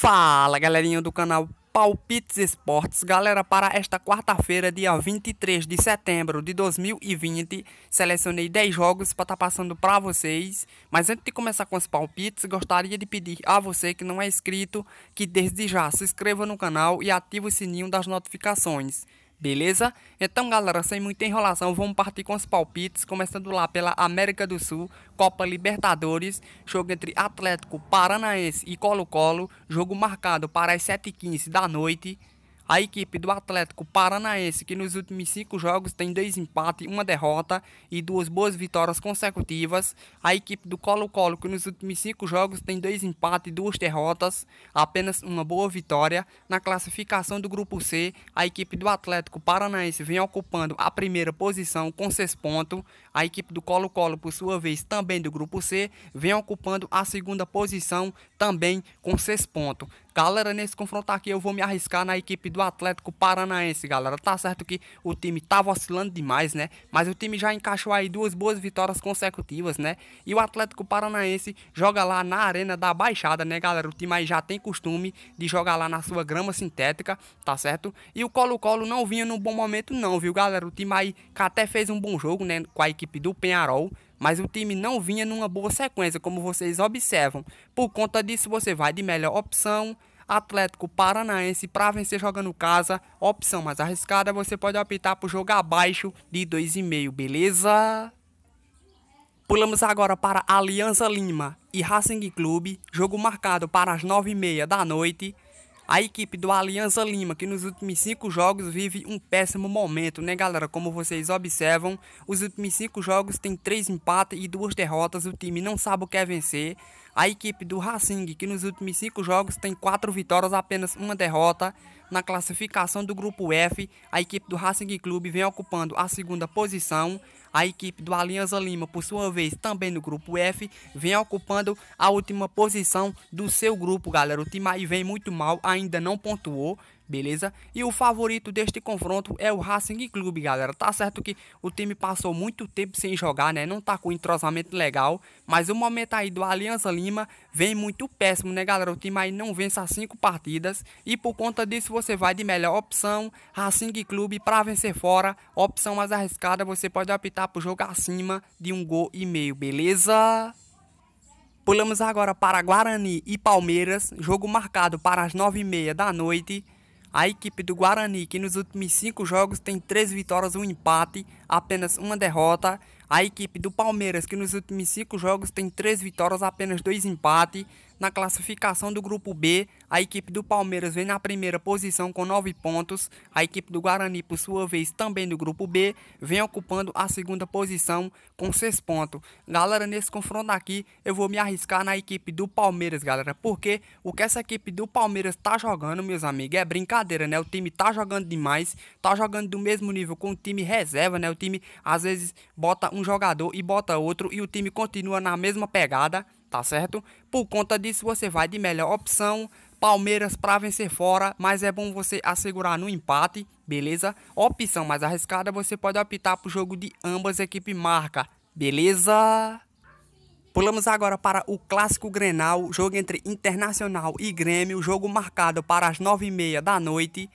Fala galerinha do canal Palpites Esportes, galera, para esta quarta-feira, dia 23 de setembro de 2020, selecionei 10 jogos para estar tá passando para vocês. Mas antes de começar com os palpites, gostaria de pedir a você que não é inscrito que desde já se inscreva no canal e ative o sininho das notificações. Beleza? Então, galera, sem muita enrolação, vamos partir com os palpites, começando lá pela América do Sul, Copa Libertadores, jogo entre Atlético Paranaense e Colo-Colo, jogo marcado para as 7h15 da noite. A equipe do Atlético Paranaense, que nos últimos cinco jogos tem dois empates, uma derrota e duas boas vitórias consecutivas. A equipe do Colo-Colo, que nos últimos cinco jogos tem dois empates e duas derrotas, apenas uma boa vitória. Na classificação do Grupo C, a equipe do Atlético Paranaense vem ocupando a primeira posição com seis pontos. A equipe do Colo-Colo, por sua vez, também do Grupo C, vem ocupando a segunda posição também com seis pontos. Galera, nesse confronto aqui eu vou me arriscar na equipe do Atlético Paranaense, galera. Tá certo que o time tá vacilando demais, né? Mas o time já encaixou aí duas boas vitórias consecutivas, né? E o Atlético Paranaense joga lá na Arena da Baixada, né, galera? O time aí já tem costume de jogar lá na sua grama sintética, tá certo? E o Colo-Colo não vinha num bom momento não, viu, galera? O time aí que até fez um bom jogo, né, com a equipe do Penharol, mas o time não vinha numa boa sequência, como vocês observam. Por conta disso, você vai de melhor opção, Atlético Paranaense para vencer jogando casa. Opção mais arriscada, você pode optar por jogo abaixo de 2,5, beleza? Pulamos agora para Aliança Lima e Racing Clube, jogo marcado para as 9h30 da noite. A equipe do Aliança Lima, que nos últimos cinco jogos vive um péssimo momento, né, galera? Como vocês observam, os últimos cinco jogos tem três empates e duas derrotas. O time não sabe o que é vencer. A equipe do Racing, que nos últimos cinco jogos tem quatro vitórias, apenas uma derrota. Na classificação do grupo F, a equipe do Racing Clube vem ocupando a segunda posição. A equipe do Alianza Lima, por sua vez, também no grupo F, vem ocupando a última posição do seu grupo, galera. O time aí vem muito mal, ainda não pontuou beleza? E o favorito deste confronto é o Racing Clube, galera. Tá certo que o time passou muito tempo sem jogar, né? Não tá com entrosamento legal, mas o momento aí do Aliança Lima vem muito péssimo, né, galera? O time aí não vence as 5 partidas e por conta disso você vai de melhor opção, Racing Clube para vencer fora, opção mais arriscada, você pode optar por jogar acima de um gol e meio, beleza? Pulamos agora para Guarani e Palmeiras, jogo marcado para as 9h30 da noite. A equipe do Guarani, que nos últimos cinco jogos tem três vitórias, um empate, apenas uma derrota. A equipe do Palmeiras, que nos últimos cinco jogos tem três vitórias, apenas dois empates. Na classificação do grupo B, a equipe do Palmeiras vem na primeira posição com 9 pontos. A equipe do Guarani, por sua vez, também do grupo B, vem ocupando a segunda posição com 6 pontos. Galera, nesse confronto aqui, eu vou me arriscar na equipe do Palmeiras, galera, porque o que essa equipe do Palmeiras tá jogando, meus amigos, é brincadeira, né? O time tá jogando demais, tá jogando do mesmo nível com o time reserva, né? O time às vezes bota um jogador e bota outro e o time continua na mesma pegada tá certo? Por conta disso, você vai de melhor opção. Palmeiras para vencer fora, mas é bom você assegurar no empate, beleza? Opção mais arriscada, você pode optar para o jogo de ambas equipes marca, beleza? Pulamos agora para o clássico Grenal, jogo entre Internacional e Grêmio, jogo marcado para as 9h30 da noite.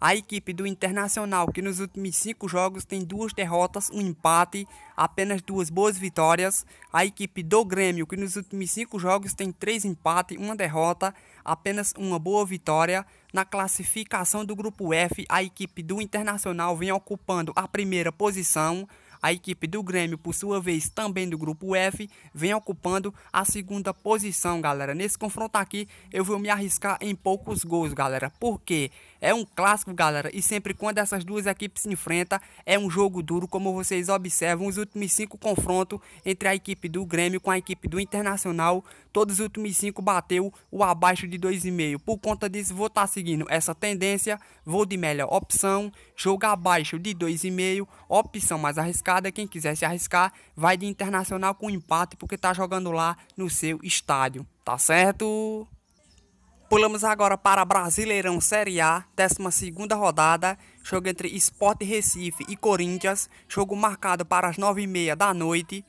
A equipe do Internacional, que nos últimos cinco jogos tem duas derrotas, um empate, apenas duas boas vitórias. A equipe do Grêmio, que nos últimos cinco jogos tem três empates, uma derrota, apenas uma boa vitória. Na classificação do Grupo F, a equipe do Internacional vem ocupando a primeira posição. A equipe do Grêmio, por sua vez, também do grupo F, vem ocupando a segunda posição, galera. Nesse confronto aqui, eu vou me arriscar em poucos gols, galera. Por quê? É um clássico, galera, e sempre quando essas duas equipes se enfrentam, é um jogo duro, como vocês observam, os últimos cinco confrontos entre a equipe do Grêmio com a equipe do Internacional, todos os últimos cinco bateu o abaixo de 2,5. Por conta disso, vou estar tá seguindo essa tendência, vou de melhor opção, jogo abaixo de 2,5, opção mais arriscada, quem quiser se arriscar, vai de Internacional com empate, porque está jogando lá no seu estádio, tá certo? Pulamos agora para Brasileirão Série A, 12 rodada, jogo entre Sport Recife e Corinthians, jogo marcado para as 9h30 da noite.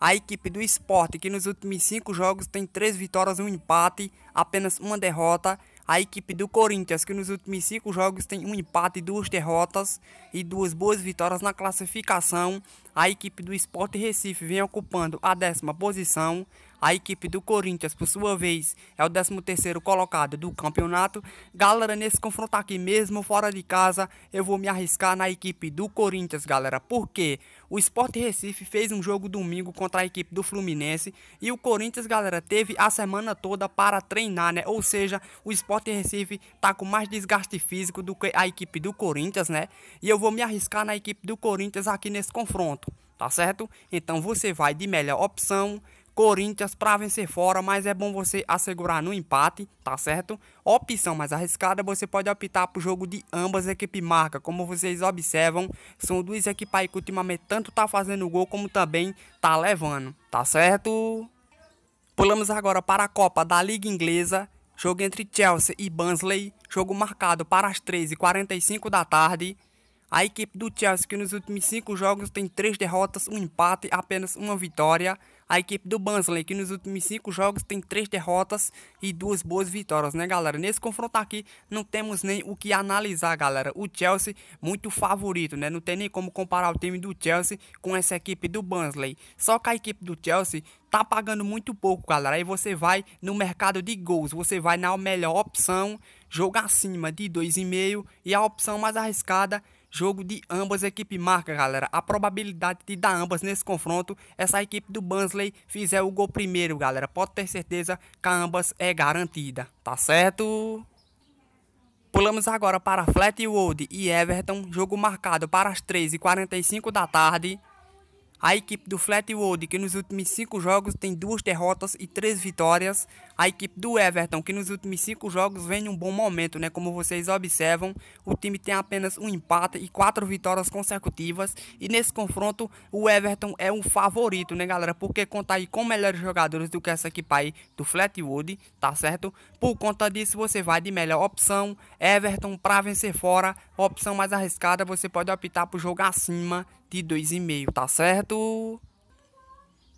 A equipe do Sport, que nos últimos 5 jogos tem 3 vitórias, um empate, apenas uma derrota. A equipe do Corinthians, que nos últimos 5 jogos tem um empate, e duas derrotas e duas boas vitórias na classificação. A equipe do Sport Recife vem ocupando a décima posição. A equipe do Corinthians, por sua vez, é o 13 terceiro colocado do campeonato. Galera, nesse confronto aqui mesmo, fora de casa, eu vou me arriscar na equipe do Corinthians, galera. Por quê? O Sport Recife fez um jogo domingo contra a equipe do Fluminense e o Corinthians, galera, teve a semana toda para treinar, né? Ou seja, o Sport Recife tá com mais desgaste físico do que a equipe do Corinthians, né? E eu vou me arriscar na equipe do Corinthians aqui nesse confronto, tá certo? Então você vai de melhor opção Corinthians para vencer fora, mas é bom você assegurar no empate, tá certo? Opção mais arriscada, você pode optar por jogo de ambas equipes marca. Como vocês observam, são duas equipes aí que ultimamente tanto tá fazendo gol como também tá levando, tá certo? Pulamos agora para a Copa da Liga Inglesa, jogo entre Chelsea e Bunsley, jogo marcado para as 13h45 da tarde. A equipe do Chelsea, que nos últimos cinco jogos tem três derrotas, um empate e apenas uma vitória. A equipe do Bansley, que nos últimos cinco jogos tem três derrotas e duas boas vitórias, né, galera? Nesse confronto aqui, não temos nem o que analisar, galera. O Chelsea, muito favorito, né? Não tem nem como comparar o time do Chelsea com essa equipe do Bansley. Só que a equipe do Chelsea tá pagando muito pouco, galera. Aí você vai no mercado de gols, você vai na melhor opção, jogo acima de 2,5 e a opção mais arriscada Jogo de ambas equipes marca, galera. A probabilidade de dar ambas nesse confronto, essa equipe do Bansley fizer o gol primeiro, galera. Pode ter certeza que a ambas é garantida, tá certo? Pulamos agora para Flatwood e Everton, jogo marcado para as 3h45 da tarde. A equipe do Flatwood, que nos últimos 5 jogos tem duas derrotas e 3 vitórias, a equipe do Everton, que nos últimos cinco jogos vem em um bom momento, né? Como vocês observam, o time tem apenas um empate e quatro vitórias consecutivas. E nesse confronto, o Everton é um favorito, né, galera? Porque conta aí com melhores jogadores do que essa equipe aí do Flatwood, tá certo? Por conta disso, você vai de melhor opção, Everton para vencer fora. Opção mais arriscada, você pode optar por jogar acima de 2,5, tá certo?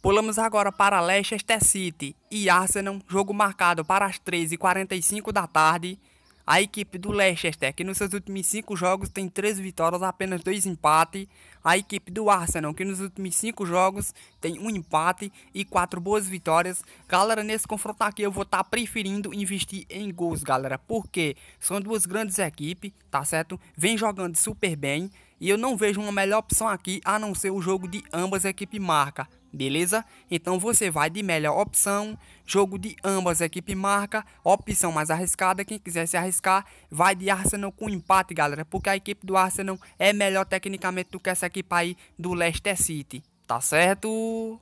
Pulamos agora para Leicester City e Arsenal, jogo marcado para as 13h45 da tarde. A equipe do Leicester, que nos seus últimos 5 jogos tem 3 vitórias, apenas 2 empates. A equipe do Arsenal, que nos últimos 5 jogos tem 1 um empate e 4 boas vitórias. Galera, nesse confronto aqui eu vou estar tá preferindo investir em gols, galera. Porque são duas grandes equipes, tá certo? Vem jogando super bem. E eu não vejo uma melhor opção aqui a não ser o jogo de ambas equipes marca, beleza? Então você vai de melhor opção, jogo de ambas equipe marca, opção mais arriscada, quem quiser se arriscar, vai de Arsenal com empate, galera, porque a equipe do Arsenal é melhor tecnicamente do que essa equipe aí do Leicester City, tá certo?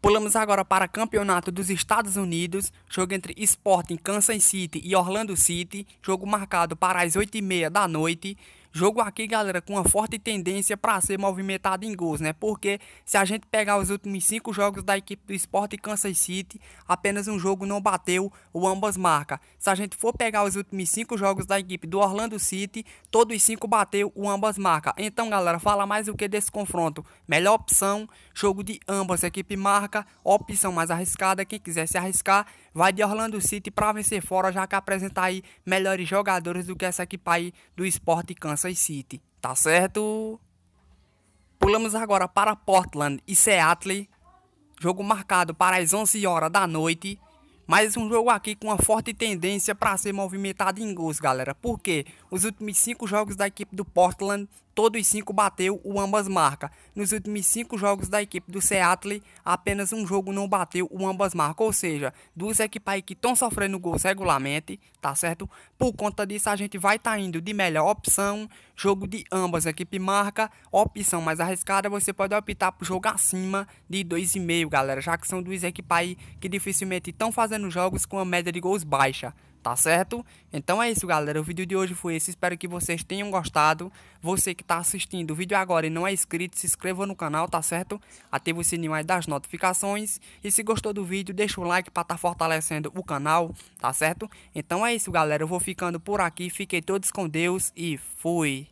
Pulamos agora para campeonato dos Estados Unidos, jogo entre Sporting Kansas City e Orlando City, jogo marcado para as 8h30 da noite, Jogo aqui, galera, com uma forte tendência para ser movimentado em gols, né? Porque se a gente pegar os últimos cinco jogos da equipe do Sport Kansas City, apenas um jogo não bateu o ambas marca. Se a gente for pegar os últimos cinco jogos da equipe do Orlando City, todos os cinco bateu o ambas marca. Então, galera, fala mais o que desse confronto. Melhor opção, jogo de ambas, equipe marca, opção mais arriscada, quem quiser se arriscar, vai de Orlando City para vencer fora, já que apresenta aí melhores jogadores do que essa equipe aí do Sport Kansas City, tá certo? Pulamos agora para Portland e Seattle, jogo marcado para as 11 horas da noite. Mais um jogo aqui com uma forte tendência para ser movimentado em gols, galera. Porque os últimos cinco jogos da equipe do Portland todos cinco bateu o ambas marca. Nos últimos cinco jogos da equipe do Seattle, apenas um jogo não bateu o ambas marca, ou seja, duas equipes que estão sofrendo gols regularmente, tá certo? Por conta disso, a gente vai estar tá indo de melhor opção, jogo de ambas equipe marca, opção mais arriscada, você pode optar por jogo acima de 2,5, galera, já que são duas equipes que dificilmente estão fazendo jogos com a média de gols baixa tá certo? Então é isso, galera. O vídeo de hoje foi esse. Espero que vocês tenham gostado. Você que está assistindo o vídeo agora e não é inscrito, se inscreva no canal, tá certo? Ative o sininho aí das notificações. E se gostou do vídeo, deixa o like para estar tá fortalecendo o canal, tá certo? Então é isso, galera. Eu vou ficando por aqui. Fiquei todos com Deus e fui!